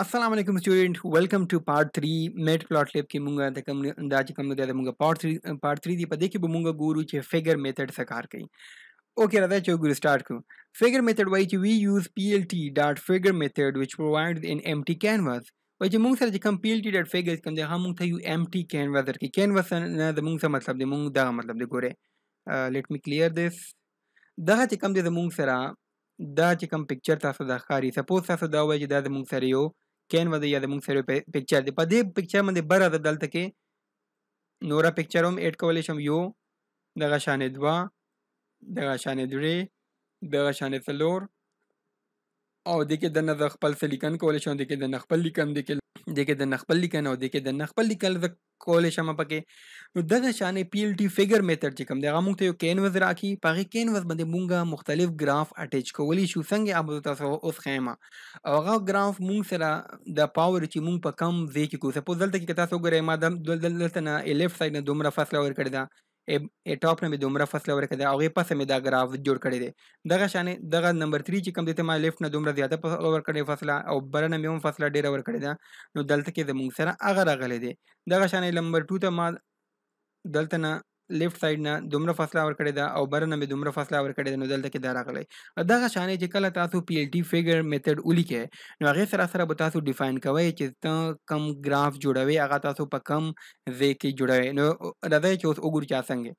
Assalamualaikum student, welcome to part 3 matplotlib کې مونږه د کوم دا چې کوم د مونږه part 3 uh, part 3 دی په دې کې به مونږه ګورو چې figure method څه کار کوي اوکې راځه چې ګورو سٹارټ کړو figure method وایي چې we use plt.figure method which provides an empty canvas وایي چې مونږ سره چې کوم plt.figure کوم دی هغه مونږ ته یو empty canvas درکې canvas نه د مونږ څه مطلب دی مونږ دا مطلب دی ګوره let me clear this دا چې کوم دی د مونږ سره دا چې کوم پکچر تاسو دا ښکاری سپوز تاسو دا وایي چې دا د مونږ سره یو کین ودا یا د مونږ سره پکچر دی په دې پکچر باندې بر راځه دلته کې نورا پکچر هم اډ کولی شم یو دغه شانې دوا دغه شانې درې دغه شانې څلور او د کې د نه خپل څه لیکن کولی شم د کې د خپل لیکن د کې د خپل لیکن او د کې د خپل لیکل کولې شم پکې نو دغه شانې پی ال ټي فیګر میتھډ چې کوم دی هغه موږ ته یو کینوس راکې پغه کینوس باندې موږ مختلف ګراف اٹیچ کولی شو څنګه اب تاسو اوس خیمه او هغه ګراف موږ سره د پاور چې موږ په کم ځای کې کو سپوز دلته کې تاسو ګورئ ما د دلته نه لیفټ سایډ نه دومره فاصله ور کړی دا ټاپ نه مې دومره فاصله ورکړه دا هغه پسه مې دا ګراف جوړ کړی دی دغه شان دغه نمبر 3 چې کوم دی ته ما لفټ نه دومره زیاته ورکړې فاصله او بر نه مې هم فاصله ډیره ورکړې ده نو دلته کې زموږ سره هغه راغلی دی دغه شان نمبر 2 ته ما دلته نه لیفټ ساید نه دومره فاصله ورکړې ده او بر نه مې دومره فاصله ورکړې ده نو دلته کې دا راغلی دغه شانې چې کله تاسو پی ایل ټي فیګر میتډ ولیکئ نو هغې سره سره به تاسو ډیفاین کوئ چې ته کم ګراف جوړوي هغه تاسو په کم ځای کې جوړوي نو راځئ چې اوس وګورو چې څنګه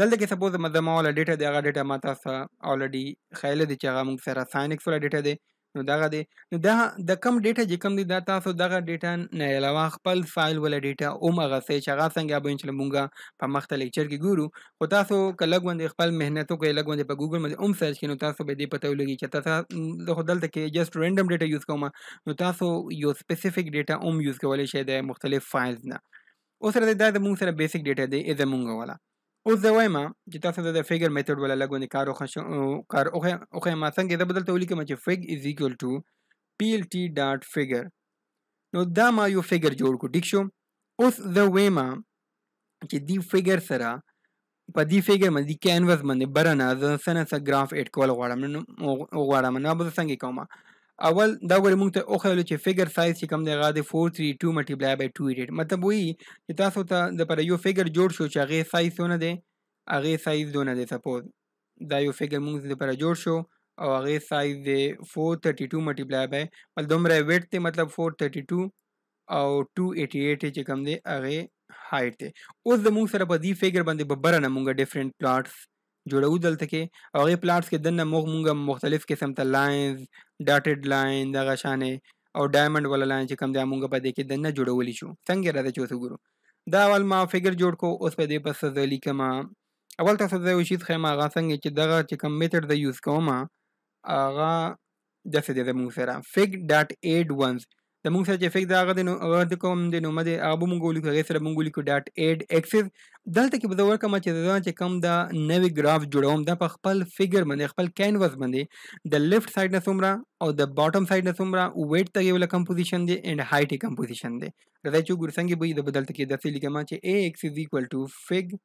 دلته کې سپوز مدما ولا ډیټا دی هغه ډیټا ما تاسو اولډي خیال دي چې هغه موږ سره ساينکس ولا ډیټا دی نو دغه دی نو دا د کم ډیټا چې کم دی دا تاسو دغه ډیټا نه علاوه خپل فایل ولا ډیټا او مغه سه چې هغه څنګه به چې مونږه په مخته لیکچر کې ګورو خو تاسو کله غوندې خپل مهنتو کې لګوندې په ګوګل باندې اوم سرچ کینو تاسو به دې پته ولګي چې تاسو د خپل کې جست رندم ډیټا یوز کوم نو تاسو یو سپیسیفیک ډیټا اوم یوز کولای شئ د مختلف فایلز نه اوس سره دا د مونږ سره بیسیک ډیټا دی زمونږ والا اوس زه وایم چې تاسو ته د فیګر میتھډ ولا لګونې کار او کار او خو ما څنګه دا بدل تولی کوم چې فیګ از ایکوال ټو پی ال ټی ډاٹ فیګر نو دا ما یو فیګر جوړ کو ټیک شو اوس زه وایم چې دی فیګر سره په دې فیګر باندې کینوس باندې برنه ځنه څنګه ګراف اډ کول غواړم نو غواړم نو به څنګه کوم اول دا ګورې موږ ته اوخیل چې فیګر سایز چې کم دی هغه د 432 ملټیپلای بای 288 مطلب وایي چې تاسو ته د پر یو فیګر جوړ شو چې هغه سایز څونه دی هغه سایز دونه دی سپوز دا یو فیګر موږ د پر جوړ شو او هغه سایز دی 432 ملټیپلای بای مطلب دومره ویټ دی مطلب 432 او 288 چې کم دی هغه هایټ دی اوس زموږ سره په دې فیګر باندې ببره نه موږ ډیفرنٹ پلاټس جوړو دلته کې او غي پلاټس کې دنه موږ مونږه مختلف قسم ته لاینز ډاټډ لاین دغه شانې او ډایمند ولا لاین چې کوم دی مونږ په دې کې دنه جوړولې شو څنګه راځي چې وګورو دا اول ما فګر جوړ کو اوس په دې پس ځلې کما اول تاسو زه یو شی خیمه غا څنګه چې دغه چې کوم میتډ د یوز کوم هغه د څه دې موږ سره fig.add ones د موږ سره چې افیکس د هغه د هغه د کوم د نومه د هغه به موږ ولیکو هغې سره موږ ولیکو ډاټ ایډ ایکسس دلته کې به زه ورکړم چې زه چې کوم دا نوی ګراف جوړوم دا په خپل فګر باندې خپل کینوس باندې د لیفټ سایډ نه څومره او د باټم سایډ نه څومره ویټ ته یو لکم پوزیشن دی اند هایټ یې کم پوزیشن دی راځئ چې وګورو څنګه به د بدلته کې داسې لیکم چې a x is equal to fig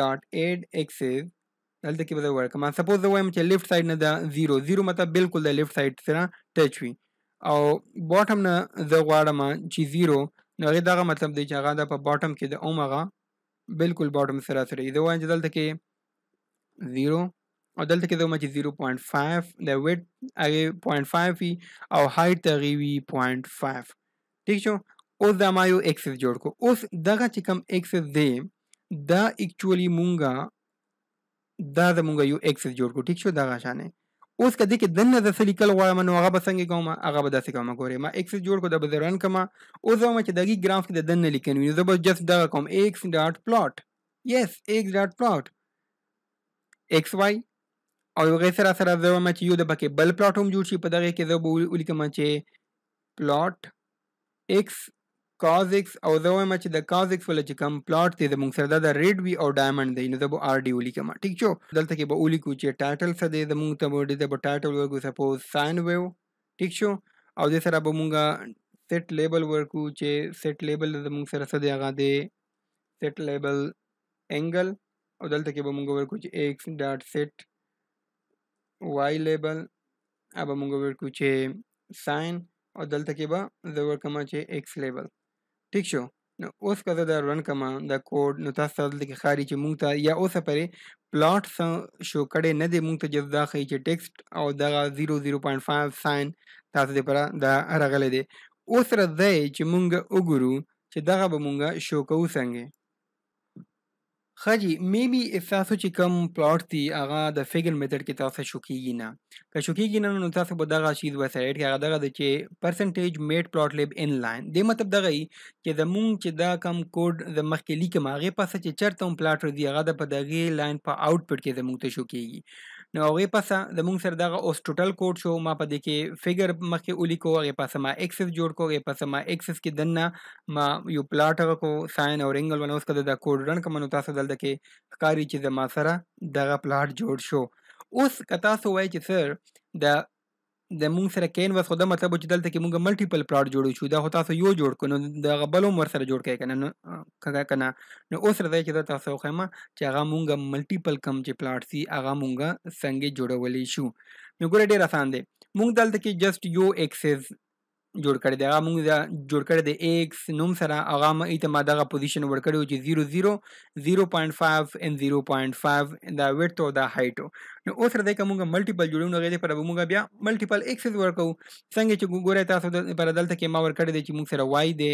dot add x is دلته کې به زه ورکړم سپوز زه وایم چې لیفټ سایډ نه دا 0 0 مطلب بالکل د لیفټ سایډ سره ټچ وي او باټم نه زه غواړم چې زیرو نو هغې دغه مطلب دی چې هغه دا په باټم کې د اوم هغه بالکل باټم سره سره زه وایم چې دلته کې زیرو او دلته کې زه وایم چې زیرو پوینټ فایف د ویټ هغې پوینټ فایف وي او هایټ د هغې وي پوینټ فایف ٹھیک شو اوس دا ما یو ایکسس جوړ کړو اوس دغه چې کوم ایکسس دی دا اکچولی مونږه دا زمونږ یو ایکسس جوړ کړو ٹھیک شو دغه شانې اوس کدی کې دنه د سلیکل غواړم نو هغه به څنګه کوم هغه به داسې کوم ګورې ما ایکس جوړ کو د بدرن کما اوس هم چې دغه ګراف کې د دنه لیکن نو زه به جست دا کوم ایکس ډاٹ پلاټ یس ایکس ډاٹ پلاټ ایکس وای او یو غیر سره سره زه ما چې یو د پکې بل پلاټ هم جوړ شي په دغه کې زه به ولیکم چې پلاټ ایکس کازکس او زه وایم چې د کازکس ول چې کم پلاټ دی زموږ سره دا ریډ وی او ډایمند دی نو زه به آر ډی ولیکم ټیک چو دلته کې به ولیکو چې ټایټل څه دی زموږ ته به د ټایټل ورکو سپوز ساين ویو ټیک شو او دې سره به مونږه سیټ لیبل ورکو چې سیټ لیبل زموږ سره څه دی هغه دی سیټ لیبل انګل او دلته کې به مونږ ورکو چې x ډاټ سیټ y لیبل اب مونږ ورکو چې ساين او دلته کې به زه ورکم چې x لیبل ټیک شو نو اوس که زه دا رن کما دا کوډ نو تاسو ته دلته کې ښکاري چې موږ ته یا اوسه پرې پلاټ شو کړی نه دی موږ ته جز دا ښایي چې ټیکسټ او دغه زیرو زیرو پوینټ فایو ساین تاسو دپاره دا راغلی دی اوس سره ځای چې موږ وګورو چې دغه به موږ شو کوو څنګه خاجي مې بي اف تاسو چې کوم پلاټ دی هغه د فیګل میتھډ کې تاسو شو کیږي نه که شو کیږي نه نو تاسو به دغه شی د وسایټ کې هغه دغه د چې پرسنټیج میټ پلاټ لیب ان لاین دې مطلب دغه ای چې د مونږ چې دا کم کوډ د مخکې لیکم هغه پاسه چې چرته هم پلاټ دی هغه د په دغه لاین په آوټپټ کې زموږ ته شو کیږي نو هغه پاسه زمونږ سره دغه اوس ټوټل کوډ شو ما په دې کې فیګر مخکې ولیکو هغه پاسه ما ایکسس جوړ کو هغه پاسه ما ایکسس کې دننه ما یو پلاټ هغه کو ساين او رینګل ونه اوس کده دا کوډ رن کوم نو تاسو دلته کې ښکاری چې ما سره دغه پلاټ جوړ شو اوس کتا سو وای چې سر د د مونږ سره کین وس خو دا مطلب چې دلته کې مونږ ملټیپل پلاټ جوړو شو دا خو تاسو یو جوړ کړو نو د غبل عمر سره جوړ کړئ کنه نو کنه نو اوس راځي چې دا تاسو خو ما چې هغه مونږ ملټیپل کم چې پلاټ سي هغه مونږ څنګه جوړولې شو نو ګوره ډیر آسان دی مونږ دلته کې جست یو ایکسس جوړ کړی دی هغه موږ دا جوړ کړی دی ایکس نوم سره هغه ما ایته ما دغه پوزیشن ور کړو چې 00 0.5 ان 0.5 دا ویډت او دا هایټ نو اوس راځي کوم ملټیپل جوړو نو غوړي پر موږ بیا ملټیپل ایکسز ورکو څنګه چې ګوره تاسو پر دلته کې ما ور کړی دی چې موږ سره وای دی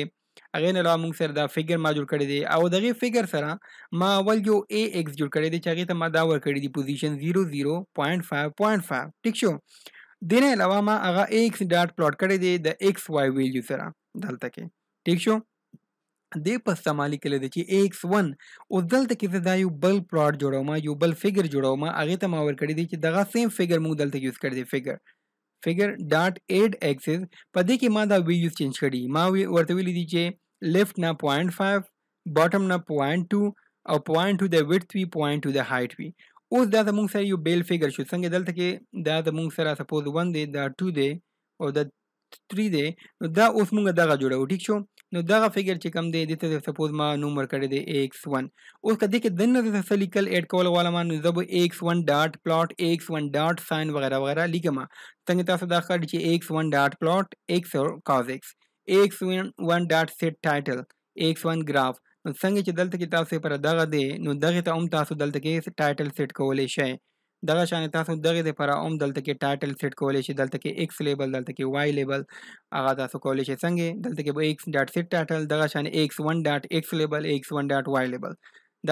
هغه نه علاوه موږ سره دا فیګر ما جوړ کړی دی او دغه فیګر سره ما اول یو ای ایکس جوړ کړی دی چې هغه ته ما دا ور کړی دی پوزیشن 00.5.5 ټیک شو دین علاوه ما هغه x ډاټ پلوټ کړی دی د x y ویلیو سره دلته کې ٹھیک شو د په استعمال کې دی چې x1 او دلته کې دا یو بل پلوټ جوړوم یو بل فګر جوړوم هغه ته ما ور کړی دی چې دغه سیم فګر موږ دلته یوز کړی دی فګر فګر ډاټ 8 ایکسس په دې کې ما دا ویلیو چینج کړی ما ورته ویلی دی چې لیفټ نه 0.5 باټم نه 0.2 او 0.2 د ویډث وی 0.2 د هایټ وی Or there's among you bale figure should sange dal theke there's among sir suppose one day the two day or the three day نو دا اوس مونږ دغه جوړو ٹھیک شو نو دغه فیګر چې کم دی دته سپوز ما نوم ورکړی دی x1 اوس کدی کې دنه د سلیکل اډ کول والا ما نو زب x1 ډاٹ پلاټ x1 ډاٹ ساين وغیرہ وغیرہ لیکم څنګه تاسو دا کړی چې x1 ډاٹ پلاټ x or cos x x1 ډاٹ سیټ ټایټل x1 graph نو څنګه چې دلته کې تاسو پر دغه دی نو دغه ته هم تاسو دلته کې ټایټل سیټ کولی شئ دغه شان تاسو دغه د پر اوم دلته کې ټایټل سیټ کولای شي دلته کې ایکس لیبل دلته کې وای لیبل هغه تاسو کولای شي څنګه دلته کې به ایکس ډاټ سیټ ټایټل دغه شان ایکس 1 ډاټ ایکس لیبل ایکس 1 ډاټ وای لیبل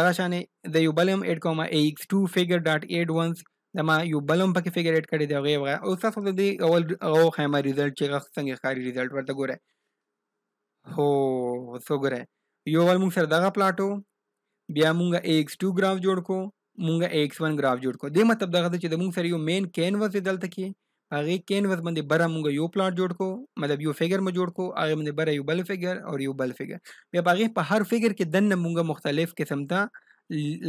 دغه شان د یو بلم 8.x2 figure ډاټ 8 once دما یو بلم پکې فیګر ایټ کړی دی هغه او تاسو د دې اول او خیمه ریزلټ چې څنګه ښکاری ریزلټ ورته ګوره هو څو ګوره یو ول موږ سره دغه پلاټو بیا موږ x2 ګراف جوړ کو موږ x1 ګراف جوړ کو دې مطلب دغه چې د موږ سره یو مین کینوس دلته کې هغه کینوس باندې بره مونږ یو پلاټ جوړ کو مطلب یو فیګر مو جوړ کو هغه باندې بره یو بل فیګر او یو بل فیګر بیا هغه په هر فیګر کې دنه مونږ مختلف قسم ته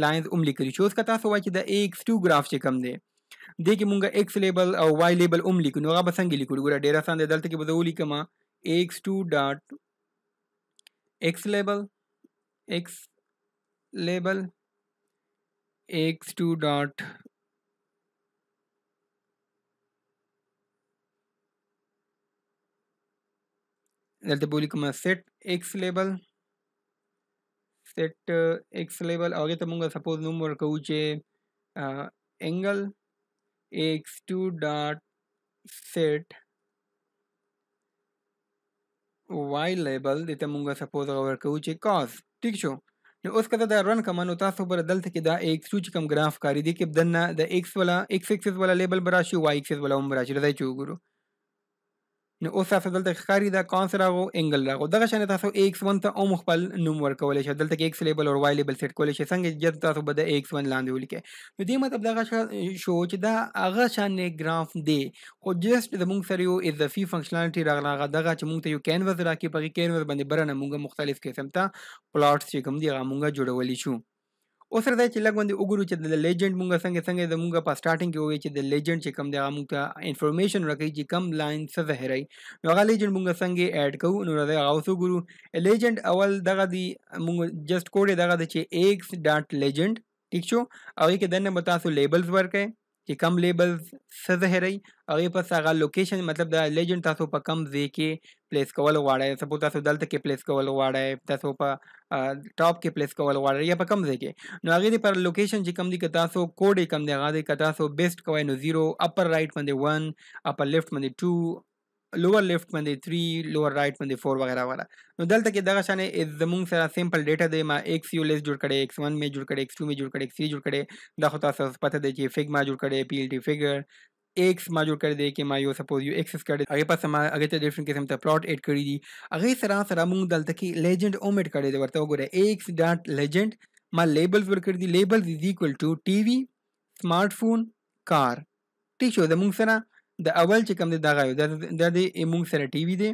لاینز اوم لیکلی چې اوس که تاسو وایي چې د ایکس ټو ګراف چې کم دی دې کې مونږ ایکس لیبل او وای لیبل اوم لیکو نو هغه به څنګه لیکو ګوره ډیر آسان دی دلته کې به زه ولیکم ایکس ټو ډاټ X label X label X two dot जलते बोली को set X label set X label आगे तो मुंगा suppose number कहू जे angle X two dot set while label دته مونږه سپوز ورکو چې cos ٹھیک شو نو اوس کده دا رن کمنو تاسو بر دلته کې دا ایک شو چې کم ګراف کاری دی کې بدنه د x ولا x axis ولا لیبل براشي y axis ولا هم براشي راځي چې وګورو نو اوس تاسو دلته ښکاری دا کون سره غو انګل راغو دغه شان تاسو x1 ته اوم خپل نوم ورکول شي دلته کې x لیبل او y لیبل سیټ کول شي څنګه جد تاسو بده x1 لاندې ولیکه نو دې مطلب دغه شو چې دا هغه شان نه ګراف دی خو جست د مونږ سره یو اضافي فنکشنالټي راغله دغه چې مونږ ته یو کینوس راکې په کینوس باندې برنه مونږ مختلف قسم ته پلاټس چې کوم دی هغه مونږ جوړولی شو اوس راځي چې لږ باندې وګورو چې د لیجند مونږ څنګه څنګه د مونږ په سٹارټینګ کې وایي چې د لیجند چې کم دی هغه مونږ ته انفارمیشن راکړي چې کم لاین څه ظاهرای نو هغه لیجند مونږ څنګه اډ کوو نو راځي هغه اوس وګورو لیجند اول دغه دی مونږ جست کوډ دغه دی چې x.legend ٹھیک شو او کې دنه متاسو لیبلز ورکړي چې کم لیبلز سزه هري هغه پس هغه لوکیشن مطلب دا لیجن تاسو په کم ځای کې پلیس کول غواړئ سپوز تاسو دلته کې پلیس کول غواړئ تاسو په ټاپ کې پلیس کول غواړئ یا په کم ځای کې نو هغه پر لوکیشن چې کم دي که تاسو کوډ یې کم دی هغه دی که تاسو بیسټ کوئ نو 0 اپر رائټ باندې 1 اپر لیفټ باندې 2 لوور لیفټ باندې 3 لوور رائټ باندې 4 وغیرہ وغیرہ نو دلته کې دغه شانه زمونږ سره سیمپل ډیټا دی ما ایکس یو لیست جوړ کړي ایکس 1 می جوړ کړي ایکس 2 می جوړ کړي ایکس 3 جوړ کړي دا خو تاسو پته دی چې فیګما جوړ کړي پی ایل ټی فیګر ایکس ما جوړ کړی دی کې ما یو سپوز یو ایکس کړی هغه پس ما هغه ته ډیفرنٹ قسم ته پلاټ اډ کړی دی هغه سره سره موږ دلته کې لیجند اومټ کړی دی ورته وګوره ایکس ډاٹ لیجند ما لیبلز ورکړی دی لیبلز از ایکوال ټو ټي وی سمارټ فون کار ٹھیک شو زمونږ سره د اول چې کوم دی دغه یو دا د موږ سره ټي وي دی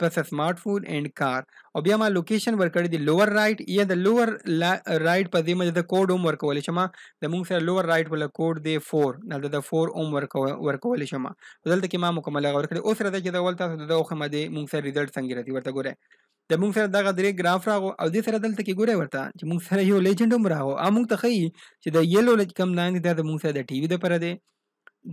پس سمارټ فون اینڈ کار او بیا ما لوکیشن ورکړی دی لوور رائټ یا د لوور رائټ په دې مې د کوډ اوم ورکول شم د موږ سره لوور رائټ ول کوډ دی 4 نه د 4 اوم ورکول شم دلته کې ما مکمل ورکړی اوس راځي چې د اول تاسو د اوخه مې موږ سره رزلټ څنګه راځي ورته ګوره د موږ سره دغه درې ګراف راغو او دې سره دلته کې ګوره ورته چې موږ سره یو لیجنډ هم راغو ا موږ ته خي چې د یلو لکم نه دی د موږ سره د ټي وي د پره دی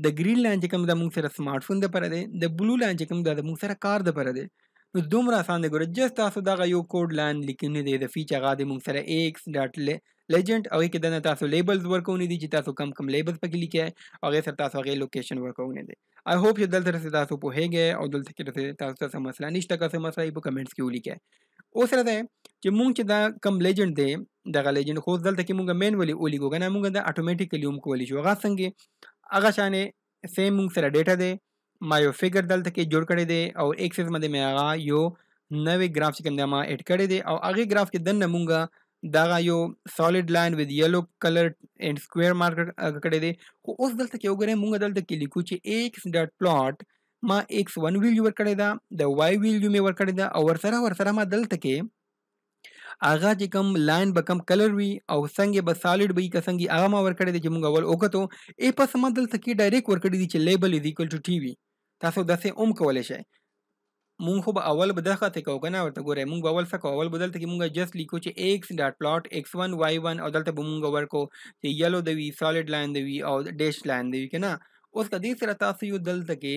د گرین لاین چې کوم د موږ سره سمارټ فون د پره دی د بلو لاین چې کوم د موږ سره کار د پره دی نو دومره اسان دی ګوره جست تاسو دغه یو کوډ لاین لیکنی دی د فیچ هغه د موږ سره ایکس ډاټ لیجنډ او کې دنه تاسو لیبلز ورکونی دي چې تاسو کم کم لیبلز پکې لیکي او هغه سره تاسو هغه لوکیشن ورکونی دي آی هوپ چې دلته سره تاسو په هیګه او دلته کې تاسو څه مسله نشته که څه مسله په کمنټس کې ولیکي اوس سره ده چې موږ چې دا کم لیجنډ دی دغه لیجنډ خو دلته کې موږ مینولی اولی ګو کنه موږ دا اتوماتیکلی هم کولی شو هغه څنګه هغه شانې سیم مونږ سره ډیټا دی ما یو فګر دلته کې جوړ کړی دی او ایک سیز باندې مې هغه یو نوې ګراف چې کوم دی ما اډ کړی دی او هغه ګراف کې دنه مونږه دغه یو سالډ لاین وذ یلو کلر اینڈ سکوير مارک کړی دی خو اوس دلته کې وګورئ مونږ دلته کې لیکو چې x ډاټ پلاټ ما x1 ویلیو ور کړی دا د y ویلیو مې ور کړی دا او ورسره ورسره ما دلته کې هغه چې کوم لاین به کوم کلر وي او څنګه به سالډ وي که څنګه هغه ما ورکړی دی چې موږ اول وکړو ای پس ما دلته کې ډایرکټ ورکړی دی چې لیبل از ایکوال ټو ټي وي تاسو داسې اوم کولی شئ مونږ خو به اول به دغه ته کو کنه ورته ګورې مونږ به اول څه کو اول بدل ته کې مونږ جست لیکو چې x ډاټ پلاټ x1 y1 او دلته به مونږ ورکو چې یلو دی وی سالډ لاین دی وی او ډیش لاین دی وی کنه اوس کدی سره تاسو یو دلته کې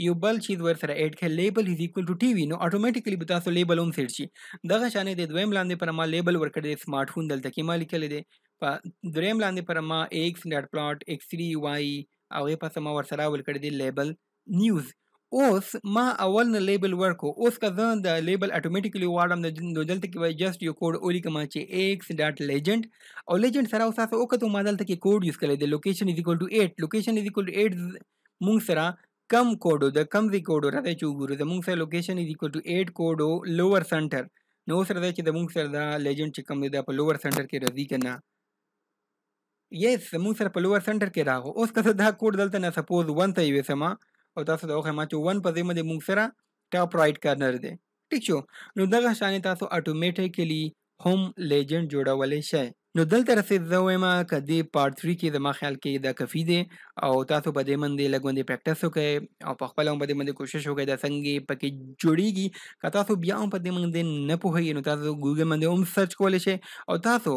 یو بل چیز ور سره اډ کړئ لیبل از ایکوال ټو ټي وي نو اتوماتیکلی به تاسو لیبل هم سیټ شي دغه شانه د دویم لاندې پر ما لیبل ورکړی دی سمارټ فون دلته کې ما لیکلی دی په دریم لاندې پر ما ایکس ډاټ پلاټ ایکس 3 وای هغه پس ما ور سره ول کړی دی لیبل نیوز اوس ما اول نه لیبل ورکو اوس که زه د لیبل اتوماتیکلی واړم نو دلته کې وای جسٹ یو کوډ ولیکم چې ایکس ډاټ لیجنډ او لیجنډ سره اوس تاسو وکړو ما دلته کې کوډ یوز کړی دی لوکیشن از ایکوال ټو 8 لوکیشن از ایکوال ټو 8 مونږ سره come kodo the comzi kodo rada chuguru the mung location is equal to 8 kodo lower center نو سره دا چې د مونږ سره دا لیجنډ چې کوم دی دا په لوور سنټر کې راځي که نه یس مونږ سره په لوور سنټر کې راغو اوس که دا کوډ دلته نه سپوز ون ته یې ویسمه او تاسو دا وښیم چې ون په ځای باندې مونږ سره ټاپ رایټ کارنر دی ټیک شو نو دغه شانې تاسو اتوماتیکلی هم لیجنډ جوړولی شئ نو دلته رسید زه وایم که دې پارت 3 کې زما خیال کې دا کافي دی او تاسو په دې باندې لګوندې پریکټس وکړئ او په خپل هم په دې باندې کوشش وکړئ دا څنګه پکې جوړیږي که تاسو بیا هم په دې باندې نه پوهیږئ نو تاسو ګوګل باندې هم سرچ کولی شئ او تاسو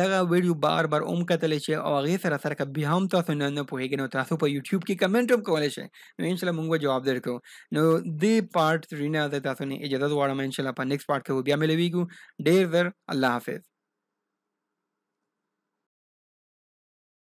دغه ویډیو بار بار اوم کتلی شي او هغې سره سره که بیا هم تاسو نه نه پوهېږئ نو تاسو په یوټیوب کې کمنټ هم کولی شئ نو انشاءالله موږ به جواب درکړو نو دې پارټ ترې نه زه تاسو نه اجازه غواړم انشاءالله په نیکسټ پارټ کې بیا ملوېږو ډېر زر الله حافظ